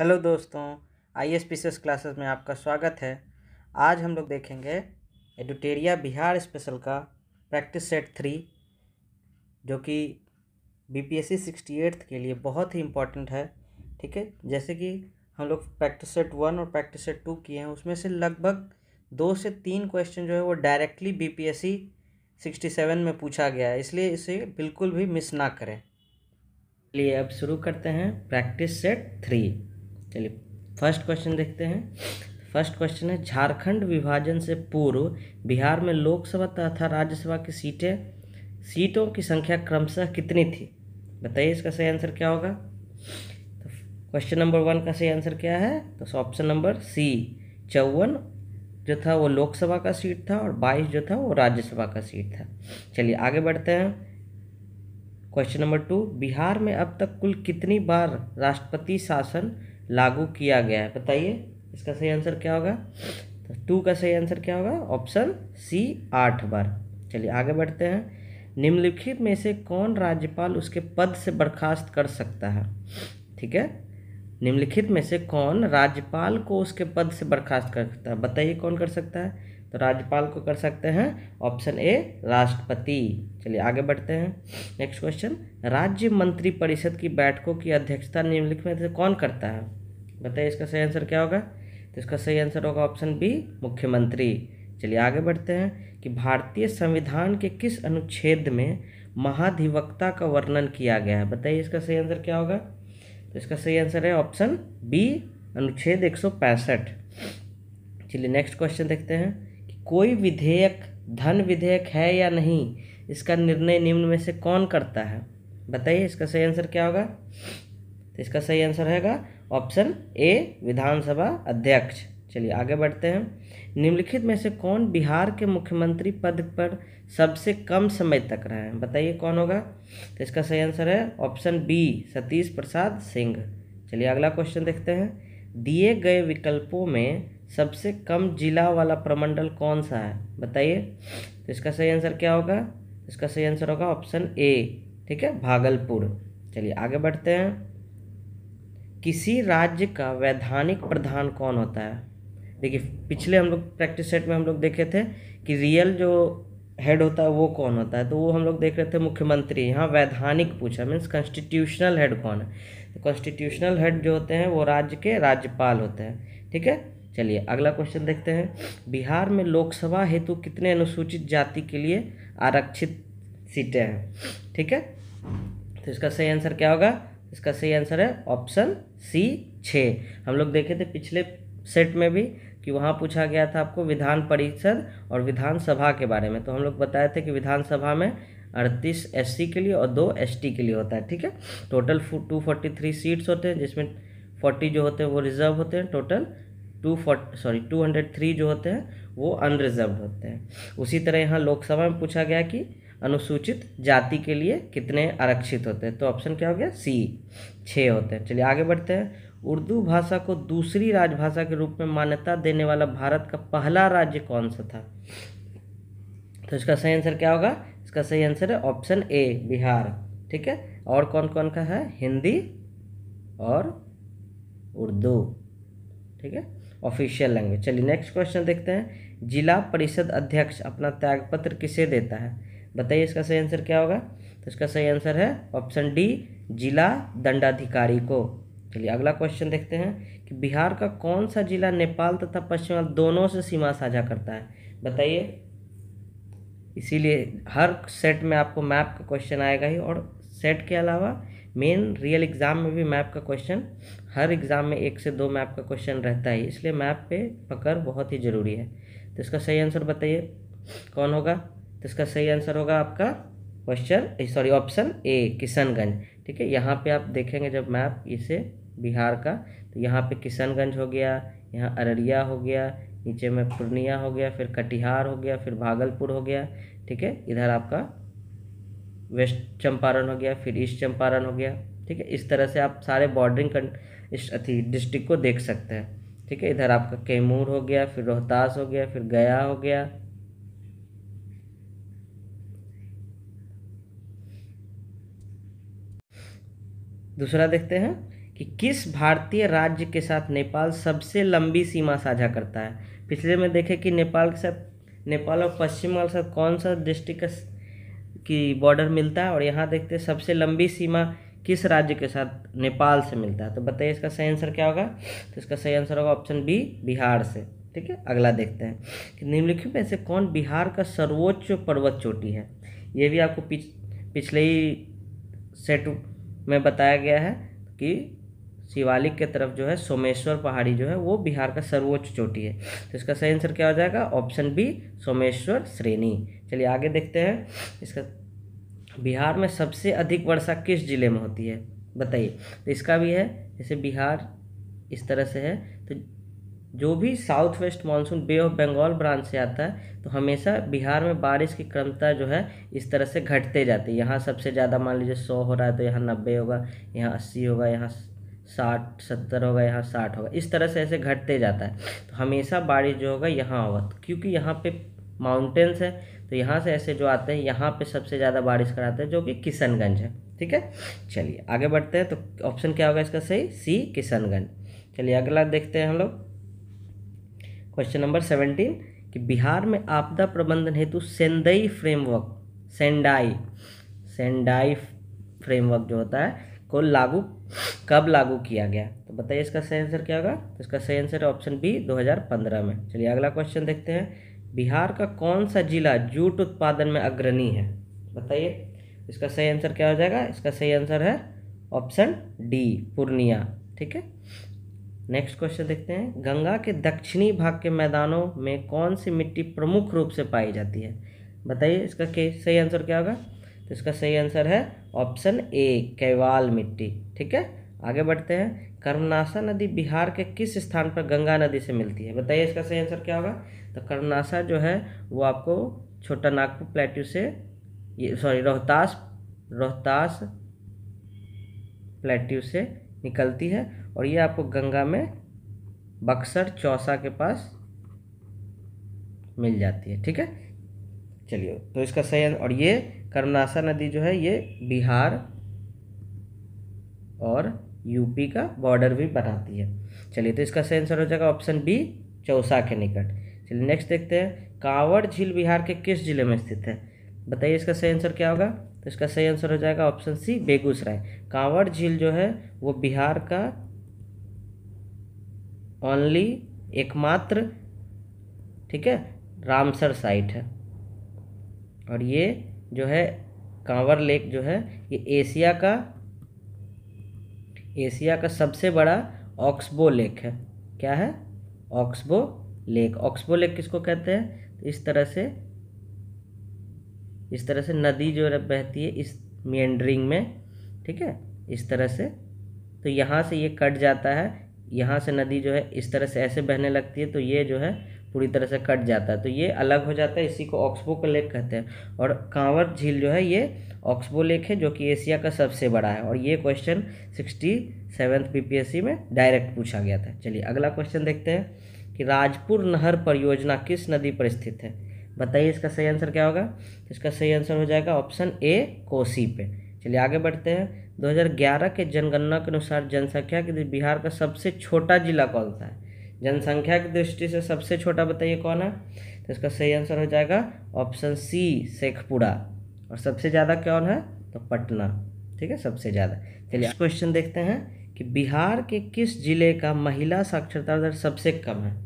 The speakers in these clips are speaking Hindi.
हेलो दोस्तों आई एस पी क्लासेस में आपका स्वागत है आज हम लोग देखेंगे एडुटेरिया बिहार स्पेशल का प्रैक्टिस सेट थ्री जो कि B P S C sixty eighth के लिए बहुत ही इम्पोर्टेंट है ठीक है जैसे कि हम लोग प्रैक्टिस सेट वन और प्रैक्टिस सेट टू किए हैं उसमें से लगभग दो से तीन क्वेश्चन जो है वो directly B P S C sixty seven में पूछा गया है इसलिए इसे बिल्कुल भी मिस ना करें लिए अब शुरू करते हैं प्रैक्टिस सेट थ्री चलिए फर्स्ट क्वेश्चन देखते हैं फर्स्ट क्वेश्चन है झारखंड विभाजन से पूर्व बिहार में लोकसभा तथा राज्यसभा की सीटें सीटों की संख्या क्रमशः कितनी थी बताइए इसका सही आंसर क्या होगा तो क्वेश्चन नंबर वन का सही आंसर क्या है तो ऑप्शन नंबर सी चौवन जो था वो लोकसभा का सीट था और बाईस जो था वो राज्यसभा का सीट था चलिए आगे बढ़ते हैं क्वेश्चन नंबर टू बिहार में अब तक कुल कितनी बार राष्ट्रपति शासन लागू किया गया है बताइए इसका सही आंसर क्या होगा तो टू का सही आंसर क्या होगा ऑप्शन सी आठ बार चलिए आगे बढ़ते हैं निम्नलिखित में से कौन राज्यपाल उसके पद से बर्खास्त कर सकता है ठीक है निम्नलिखित में से कौन राज्यपाल को उसके पद से बर्खास्त कर सकता है बताइए कौन कर सकता है तो राज्यपाल को कर सकते हैं ऑप्शन ए राष्ट्रपति चलिए आगे बढ़ते हैं नेक्स्ट क्वेश्चन राज्य मंत्री परिषद की बैठकों की अध्यक्षता निम्नलिखित में से कौन करता है बताइए इसका सही आंसर क्या होगा तो इसका सही आंसर होगा ऑप्शन बी मुख्यमंत्री चलिए आगे बढ़ते हैं कि भारतीय संविधान के किस अनुच्छेद में महाधिवक्ता का वर्णन किया गया है बताइए इसका सही आंसर क्या होगा तो इसका सही आंसर है ऑप्शन बी अनुच्छेद एक चलिए नेक्स्ट क्वेश्चन देखते हैं कोई विधेयक धन विधेयक है या नहीं इसका निर्णय निम्न में से कौन करता है बताइए इसका सही आंसर क्या होगा तो इसका सही आंसर रहेगा ऑप्शन ए विधानसभा अध्यक्ष चलिए आगे बढ़ते हैं निम्नलिखित में से कौन बिहार के मुख्यमंत्री पद पर सबसे कम समय तक रहे हैं बताइए कौन होगा तो इसका सही आंसर है ऑप्शन बी सतीश प्रसाद सिंह चलिए अगला क्वेश्चन देखते हैं दिए गए विकल्पों में सबसे कम जिला वाला प्रमंडल कौन सा है बताइए तो इसका सही आंसर क्या होगा इसका सही आंसर होगा ऑप्शन ए ठीक है भागलपुर चलिए आगे बढ़ते हैं किसी राज्य का वैधानिक प्रधान कौन होता है देखिए पिछले हम लोग प्रैक्टिस सेट में हम लोग देखे थे कि रियल जो हेड होता है वो कौन होता है तो वो हम लोग देख रहे थे मुख्यमंत्री यहाँ वैधानिक पूछा मीन्स कॉन्स्टिट्यूशनल हेड कौन है कॉन्स्टिट्यूशनल तो हेड जो होते हैं वो राज्य के राज्यपाल होते हैं ठीक है चलिए अगला क्वेश्चन देखते हैं बिहार में लोकसभा हेतु कितने अनुसूचित जाति के लिए आरक्षित सीटें हैं ठीक है तो इसका सही आंसर क्या होगा इसका सही आंसर है ऑप्शन सी छः हम लोग देखे थे पिछले सेट में भी कि वहाँ पूछा गया था आपको विधान परिषद और विधानसभा के बारे में तो हम लोग बताए थे कि विधानसभा में अड़तीस एस के लिए और दो एस के लिए होता है ठीक है total two forty three seats होते हैं जिसमें फोर्टी जो होते हैं वो रिजर्व होते हैं total two sorry two hundred three जो होते हैं वो अनरिजर्व होते हैं उसी तरह यहाँ लोकसभा में पूछा गया कि अनुसूचित जाति के लिए कितने आरक्षित होते हैं तो ऑप्शन क्या हो गया सी छः होते हैं चलिए आगे बढ़ते हैं उर्दू भाषा को दूसरी राजभाषा के रूप में मान्यता देने वाला भारत का पहला राज्य कौन सा था तो इसका सही आंसर क्या होगा इसका सही आंसर है ऑप्शन ए बिहार ठीक है और कौन कौन का है हिंदी और उर्दू ठीक है ऑफिशियल लैंग्वेज चलिए नेक्स्ट क्वेश्चन देखते हैं जिला परिषद अध्यक्ष अपना त्यागपत्र किसे देता है बताइए इसका सही आंसर क्या होगा तो इसका सही आंसर है ऑप्शन डी जिला दंडाधिकारी को चलिए अगला क्वेश्चन देखते हैं कि बिहार का कौन सा जिला नेपाल तथा पश्चिम बंगाल दोनों से सीमा साझा करता है बताइए इसीलिए हर सेट में आपको मैप का क्वेश्चन आएगा ही और सेट के अलावा मेन रियल एग्ज़ाम हम्म। में भी मैप का क्वेश्चन हर एग्ज़ाम में एक से दो मैप का क्वेश्चन रहता है इसलिए मैप पे पकड़ बहुत ही ज़रूरी है तो इसका सही आंसर बताइए कौन होगा तो इसका सही आंसर होगा आपका question sorry option A Kishanganj ठीक है यहाँ पे आप देखेंगे जब मैप इसे बिहार का तो यहाँ पे किशनगंज हो गया यहाँ अररिया हो गया नीचे में पूर्णिया हो गया फिर कटिहार हो गया फिर भागलपुर हो गया ठीक है इधर आपका वेस्ट चंपारण हो गया फिर ईस्ट चंपारण हो गया ठीक है इस तरह से आप सारे बॉर्डरिंग अथी डिस्ट्रिक्ट को देख सकते हैं ठीक है इधर आपका कैमूर हो गया फिर रोहतास हो गया फिर गया हो गया दूसरा देखते हैं कि किस भारतीय राज्य के साथ नेपाल सबसे लंबी सीमा साझा करता है पिछले में देखें कि नेपाल के साथ नेपाल और पश्चिम बंगाल के साथ कौन सा डिस्ट्रिक्ट की बॉर्डर मिलता है और यहाँ देखते हैं सबसे लंबी सीमा किस राज्य के साथ नेपाल से मिलता है तो बताइए इसका सही आंसर क्या होगा तो इसका सही आंसर होगा ऑप्शन बी बिहार से ठीक है अगला देखते हैं कि निम्नलिखित में से कौन बिहार का सर्वोच्च पर्वत चोटी है ये भी आपको पिछ पिछले ही सेट में बताया गया है कि शिवालिक के तरफ जो है सोमेश्वर पहाड़ी जो है वो बिहार का सर्वोच्च चोटी है तो इसका सही आंसर क्या हो जाएगा ऑप्शन बी सोमेश्वर श्रेणी चलिए आगे देखते हैं इसका बिहार में सबसे अधिक वर्षा किस जिले में होती है बताइए तो इसका भी है जैसे बिहार इस तरह से है तो जो भी south west monsoon bay of Bengal branch से आता है तो हमेशा बिहार में बारिश की क्रमता जो है इस तरह से घटते जाती है यहाँ सबसे ज़्यादा मान लीजिए सौ हो रहा है तो यहाँ नब्बे होगा यहाँ अस्सी होगा यहाँ साठ सत्तर होगा यहाँ साठ होगा इस तरह से ऐसे घटते जाता है तो हमेशा बारिश जो होगा यहाँ होगा क्योंकि यहाँ पे माउंटेन्स है तो यहाँ से ऐसे जो आते हैं यहाँ पे सबसे ज़्यादा बारिश कराते हैं जो कि किशनगंज है ठीक है चलिए आगे बढ़ते हैं तो ऑप्शन क्या होगा इसका सही सी किशनगंज चलिए अगला देखते हैं हम लोग क्वेश्चन नंबर सेवनटीन कि बिहार में आपदा प्रबंधन हेतु Sendai framework Sendai Sendai framework जो होता है को लागू कब लागू किया गया तो बताइए इसका सही आंसर क्या होगा तो इसका सही आंसर ऑप्शन बी 2015 में चलिए अगला क्वेश्चन देखते हैं बिहार का कौन सा जिला जूट उत्पादन में अग्रणी है बताइए इसका सही आंसर क्या हो जाएगा इसका सही आंसर है ऑप्शन डी पूर्णिया ठीक है नेक्स्ट क्वेश्चन देखते हैं गंगा के दक्षिणी भाग के मैदानों में कौन सी मिट्टी प्रमुख रूप से पाई जाती है बताइए इसका के सही आंसर क्या होगा तो इसका सही आंसर है ऑप्शन ए केवाल मिट्टी ठीक है आगे बढ़ते हैं कर्मनाशा नदी बिहार के किस स्थान पर गंगा नदी से मिलती है बताइए इसका सही आंसर क्या होगा तो कर्णाशा जो है वो आपको छोटा नागपुर प्लेट्यू से ये सॉरी रोहतास रोहतास प्लेट्यू से निकलती है और ये आपको गंगा में बक्सर चौसा के पास मिल जाती है ठीक है चलिए तो इसका सही और ये कर्मनाशा नदी जो है ये बिहार और यूपी का बॉर्डर भी बनाती है चलिए तो इसका सही आंसर हो जाएगा ऑप्शन बी चौसा के निकट चलिए नेक्स्ट देखते हैं कांवड़ झील बिहार के किस जिले में स्थित है बताइए इसका सही आंसर क्या होगा तो इसका सही आंसर हो जाएगा ऑप्शन सी बेगूसराय कांवड़ झील जो है वो बिहार का ओनली एकमात्र ठीक है रामसर साइट है और ये जो है कांवर लेक जो है ये एशिया का एशिया का सबसे बड़ा ऑक्सबो लेक है क्या है ऑक्सबो लेक ऑक्सबो लेक किसको कहते हैं तो इस तरह से इस तरह से नदी जो है बहती है इस मियंड्रिंग में ठीक है इस तरह से तो यहाँ से ये कट जाता है यहाँ से नदी जो है इस तरह से ऐसे बहने लगती है तो ये जो है पूरी तरह से कट जाता है तो ये अलग हो जाता है इसी को ऑक्सबो का लेक कहते हैं और कांवर झील जो है ये ऑक्सबो लेक है जो कि एशिया का सबसे बड़ा है और ये क्वेश्चन सिक्सटी सेवन्थ पीपीएससी में डायरेक्ट पूछा गया था चलिए अगला क्वेश्चन देखते हैं कि राजपुर नहर परियोजना किस नदी पर स्थित है बताइए इसका सही आंसर क्या होगा तो इसका सही आंसर हो जाएगा ऑप्शन ए कोसी पे चलिए आगे बढ़ते हैं 2011 के जनगणना के अनुसार जनसंख्या के बिहार का सबसे छोटा जिला कौन सा है जनसंख्या की दृष्टि से सबसे छोटा बताइए कौन है तो इसका सही आंसर हो जाएगा ऑप्शन सी शेखपुरा और सबसे ज़्यादा कौन है तो पटना ठीक है सबसे ज़्यादा चलिए क्वेश्चन देखते हैं कि बिहार के किस जिले का महिला साक्षरता दर सबसे कम है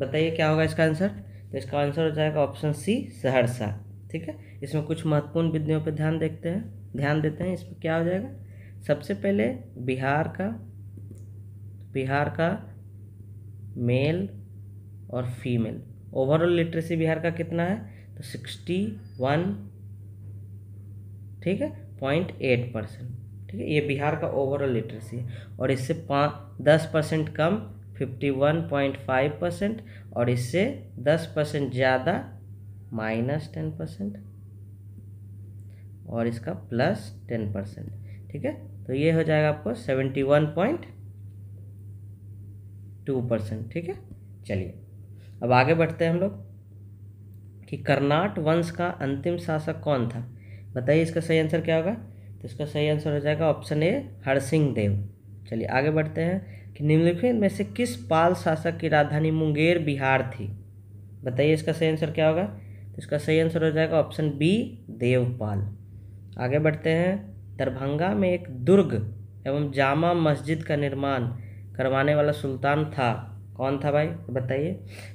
बताइए क्या होगा इसका आंसर तो इसका आंसर हो जाएगा ऑप्शन सी सहरसा ठीक है इसमें कुछ महत्वपूर्ण विधियों पर ध्यान देखते हैं ध्यान देते हैं इसमें क्या हो जाएगा सबसे पहले बिहार का बिहार का मेल और फीमेल ओवरऑल लिटरेसी बिहार का कितना है तो सिक्सटी वन ठीक है पॉइंट एट परसेंट ठीक है ये बिहार का ओवरऑल लिटरेसी है और इससे पाँच दस परसेंट कम 51.5 परसेंट और इससे 10 परसेंट ज़्यादा माइनस टेन परसेंट और इसका प्लस टेन परसेंट ठीक है तो ये हो जाएगा आपको 71.2 परसेंट ठीक है चलिए अब आगे बढ़ते हैं हम लोग कि कर्नाट वंश का अंतिम शासक कौन था बताइए इसका सही आंसर क्या होगा तो इसका सही आंसर हो जाएगा ऑप्शन ए हरसिंह देव चलिए आगे बढ़ते हैं कि निम्नलिखित में से किस पाल शासक की राजधानी मुंगेर बिहार थी बताइए इसका सही आंसर क्या होगा तो इसका सही आंसर हो जाएगा ऑप्शन बी देवपाल आगे बढ़ते हैं दरभंगा में एक दुर्ग एवं जामा मस्जिद का निर्माण करवाने वाला सुल्तान था कौन था भाई तो बताइए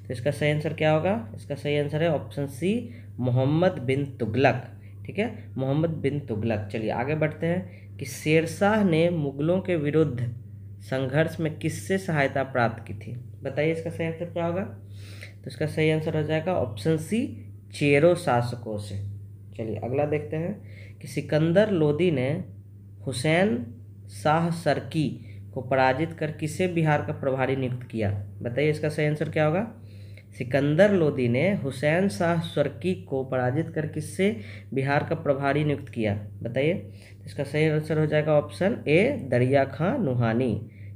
तो इसका सही आंसर क्या होगा इसका सही आंसर है ऑप्शन सी मोहम्मद बिन तुगलक ठीक है मोहम्मद बिन तुगलक चलिए आगे बढ़ते हैं कि शेरशाह ने मुग़लों के विरुद्ध संघर्ष में किससे सहायता प्राप्त की थी बताइए इसका सही आंसर क्या होगा तो इसका सही आंसर हो जाएगा ऑप्शन सी चेरो शासकों से चलिए अगला देखते हैं कि सिकंदर लोदी ने हुसैन शाह सरकी को पराजित कर किसे बिहार का प्रभारी नियुक्त किया बताइए इसका सही आंसर क्या होगा सिकंदर लोदी ने हुसैन शाह सरकी को पराजित कर किससे बिहार का प्रभारी नियुक्त किया बताइए इसका सही आंसर हो जाएगा ऑप्शन ए दरिया खां नुहानी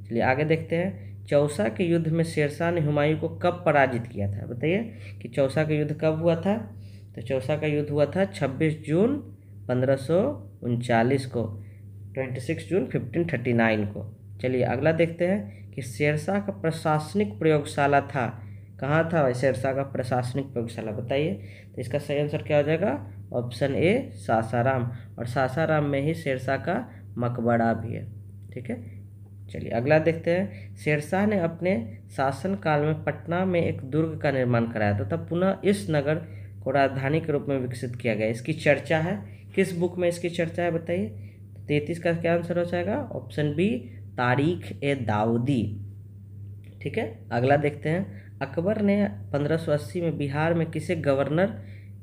चलिए आगे देखते हैं चौसा के युद्ध में शेरशाह ने हुमायूं को कब पराजित किया था बताइए कि चौसा का युद्ध कब हुआ था तो चौसा का युद्ध हुआ था 26 जून पंद्रह को 26 जून 1539 को चलिए अगला देखते हैं कि शेरशाह का प्रशासनिक प्रयोगशाला था कहाँ था सिरसा का प्रशासनिक प्रयोगशाला बताइए तो इसका सही आंसर क्या हो जाएगा ऑप्शन ए सासाराम और सासाराम में ही शेरशाह का मकबरा भी है ठीक है चलिए अगला देखते हैं शेरशाह ने अपने शासन काल में पटना में एक दुर्ग का निर्माण कराया था तब पुनः इस नगर को राजधानी के रूप में विकसित किया गया इसकी चर्चा है किस बुक में इसकी चर्चा है बताइए तो तैतीस का क्या आंसर हो जाएगा ऑप्शन बी तारीख ए दाऊदी ठीक है अगला देखते हैं अकबर ने 1580 में बिहार में किसे गवर्नर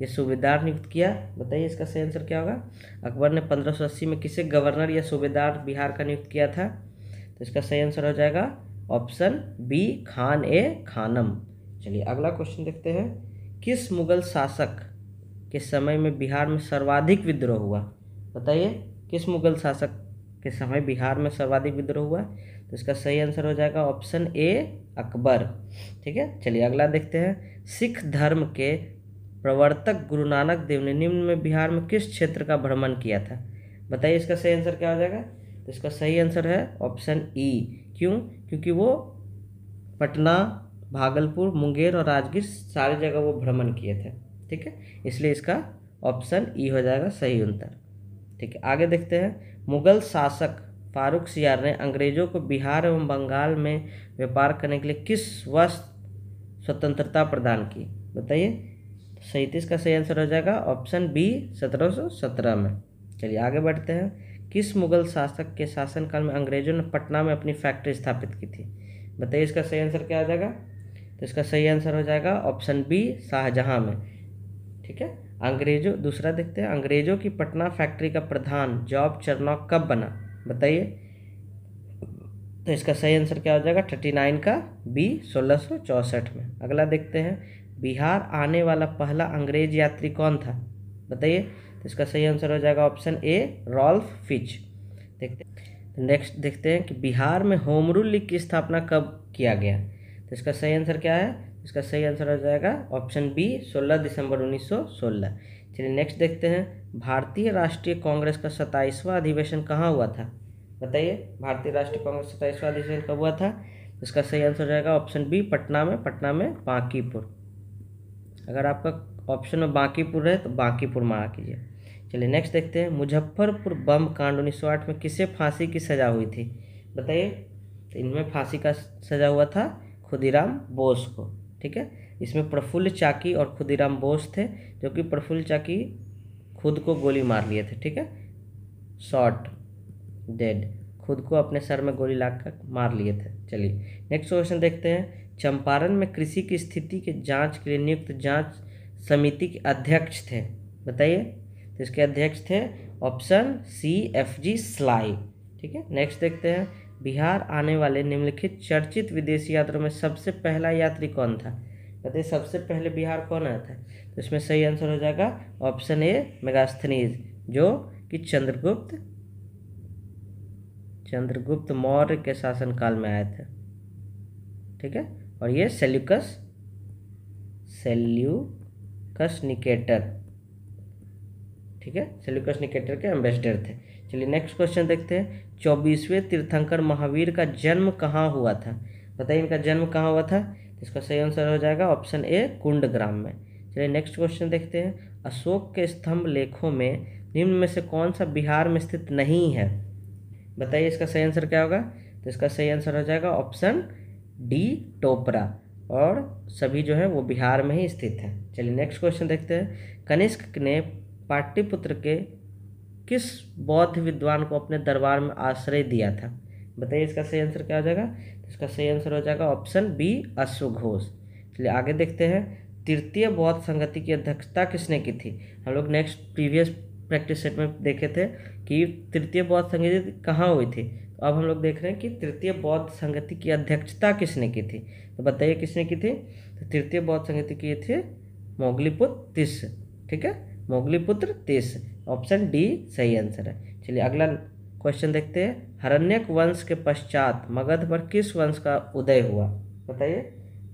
या सूबेदार नियुक्त किया बताइए इसका सही आंसर क्या होगा अकबर ने 1580 में किसे गवर्नर या सूबेदार बिहार का नियुक्त किया था तो इसका सही आंसर हो जाएगा ऑप्शन बी खान ए खानम चलिए अगला क्वेश्चन देखते हैं किस मुगल शासक के समय में बिहार में सर्वाधिक विद्रोह हुआ बताइए किस मुगल शासक के समय बिहार में सर्वाधिक विद्रोह हुआ तो इसका सही आंसर हो जाएगा ऑप्शन ए अकबर ठीक है चलिए अगला देखते हैं सिख धर्म के प्रवर्तक गुरु नानक देव ने निम्न में बिहार में किस क्षेत्र का भ्रमण किया था बताइए इसका सही आंसर क्या हो जाएगा तो इसका सही आंसर है ऑप्शन ई क्यों क्योंकि वो पटना भागलपुर मुंगेर और राजगीर सारी जगह वो भ्रमण किए थे ठीक है इसलिए इसका ऑप्शन ई हो जाएगा सही उत्तर ठीक है आगे देखते हैं मुगल शासक फारूक सियार ने अंग्रेज़ों को बिहार एवं बंगाल में व्यापार करने के लिए किस वर्ष स्वतंत्रता प्रदान की बताइए सैंतीस का सही आंसर हो जाएगा ऑप्शन बी सत्रह सौ सत्रह में चलिए आगे बढ़ते हैं किस मुगल शासक के शासनकाल में अंग्रेजों ने पटना में अपनी फैक्ट्री स्थापित की थी बताइए इसका सही आंसर क्या आ जाएगा तो इसका सही आंसर हो जाएगा ऑप्शन बी शाहजहाँ में ठीक है अंग्रेजों दूसरा देखते हैं अंग्रेजों की पटना फैक्ट्री का प्रधान जॉब चरनौक कब बना बताइए तो इसका सही आंसर क्या हो जाएगा थर्टी नाइन का बी सोलह सौ चौंसठ में अगला देखते हैं बिहार आने वाला पहला अंग्रेज यात्री कौन था बताइए तो इसका सही आंसर हो जाएगा ऑप्शन ए रॉल्फ फिच देखते नेक्स्ट देखते हैं कि बिहार में होम रूल लीग की स्थापना कब किया गया तो इसका सही आंसर क्या है इसका सही आंसर हो जाएगा ऑप्शन बी सोलह दिसंबर सोलह चलिए नेक्स्ट देखते हैं भारतीय राष्ट्रीय कांग्रेस का सत्ताईसवां अधिवेशन कहाँ हुआ था बताइए भारतीय राष्ट्रीय कांग्रेस सत्ताईसवां अधिवेशन कब हुआ था इसका सही आंसर हो जाएगा ऑप्शन बी पटना में पटना में बांकीपुर अगर आपका ऑप्शन में बांकीपुर है तो बांकीपुर मारा कीजिए चलिए नेक्स्ट देखते हैं मुजफ्फरपुर बम कांड उन्नीस सौ आठ में किसे फांसी की सज़ा हुई थी बताइए तो इनमें फांसी का सज़ा हुआ था खुदीराम बोस को ठीक है इसमें प्रफुल्ल चाकी और खुदीराम बोस थे जो कि प्रफुल्ल चाकी खुद को गोली मार लिए थे ठीक है शॉर्ट डेड खुद को अपने सर में गोली कर मार लिए थे चलिए नेक्स्ट क्वेश्चन देखते हैं चंपारण में कृषि की स्थिति के जांच के लिए नियुक्त जांच समिति के अध्यक्ष थे बताइए तो इसके अध्यक्ष थे option C F G Sly ठीक है नेक्स्ट देखते हैं बिहार आने वाले निम्नलिखित चर्चित विदेशी यात्रियों में सबसे पहला यात्री कौन था बताइए सबसे पहले बिहार कौन आया था तो इसमें सही आंसर हो जाएगा ऑप्शन ए मेगास्थनीज जो कि चंद्रगुप्त चंद्रगुप्त मौर्य के शासनकाल में आए थे ठीक है और ये सेल्यूकस सेल्यूकस निकेटर ठीक है सेल्यूकस निकेटर के एम्बेसडर थे चलिए नेक्स्ट क्वेश्चन देखते हैं चौबीसवें तीर्थंकर महावीर का जन्म कहाँ हुआ था बताइए इनका जन्म कहाँ हुआ था इसका सही आंसर हो जाएगा ऑप्शन ए कुंड ग्राम में चलिए नेक्स्ट क्वेश्चन देखते हैं अशोक के स्तंभ लेखों में निम्न में से कौन सा बिहार में स्थित नहीं है बताइए इसका सही आंसर क्या होगा तो इसका सही आंसर हो जाएगा ऑप्शन डी टोपरा और सभी जो है वो बिहार में ही स्थित हैं चलिए नेक्स्ट क्वेश्चन देखते हैं कनिष्क ने पाटलिपुत्र के किस बौद्ध विद्वान को अपने दरबार में आश्रय दिया था बताइए इसका सही आंसर क्या हो जाएगा तो इसका सही आंसर हो जाएगा ऑप्शन बी अश्वघोष चलिए आगे देखते हैं तृतीय बौद्ध संगति की अध्यक्षता किसने की थी हम लोग नेक्स्ट प्रीवियस प्रैक्टिस सेट में देखे थे कि तृतीय बौद्ध संगति कहाँ हुई थी तो अब हम लोग देख रहे हैं कि तृतीय बौद्ध संगति की अध्यक्षता किसने की थी तो बताइए किसने की थी तो तृतीय बौद्ध संगति की थी मोगलीपुत्र तीस ठीक है मोगलीपुत्र तीस ऑप्शन डी सही आंसर है चलिए अगला क्वेश्चन देखते हैं हरण्यक वंश के पश्चात मगध पर किस वंश का उदय हुआ बताइए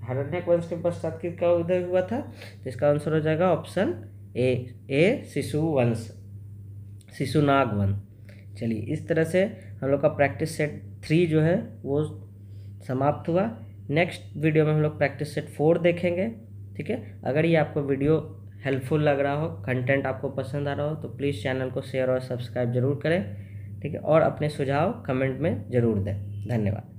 हरण्यक वंश के पश्चात किसका उदय हुआ था तो इसका आंसर हो जाएगा ऑप्शन ए ए शिशु वंश शिशुनाग वंश चलिए इस तरह से हम लोग का प्रैक्टिस सेट थ्री जो है वो समाप्त हुआ नेक्स्ट वीडियो में हम लोग प्रैक्टिस सेट फोर देखेंगे ठीक है अगर ये आपको वीडियो हेल्पफुल लग रहा हो कंटेंट आपको पसंद आ रहा हो तो प्लीज़ चैनल को शेयर और सब्सक्राइब जरूर करें ठीक है और अपने सुझाव कमेंट में ज़रूर दें धन्यवाद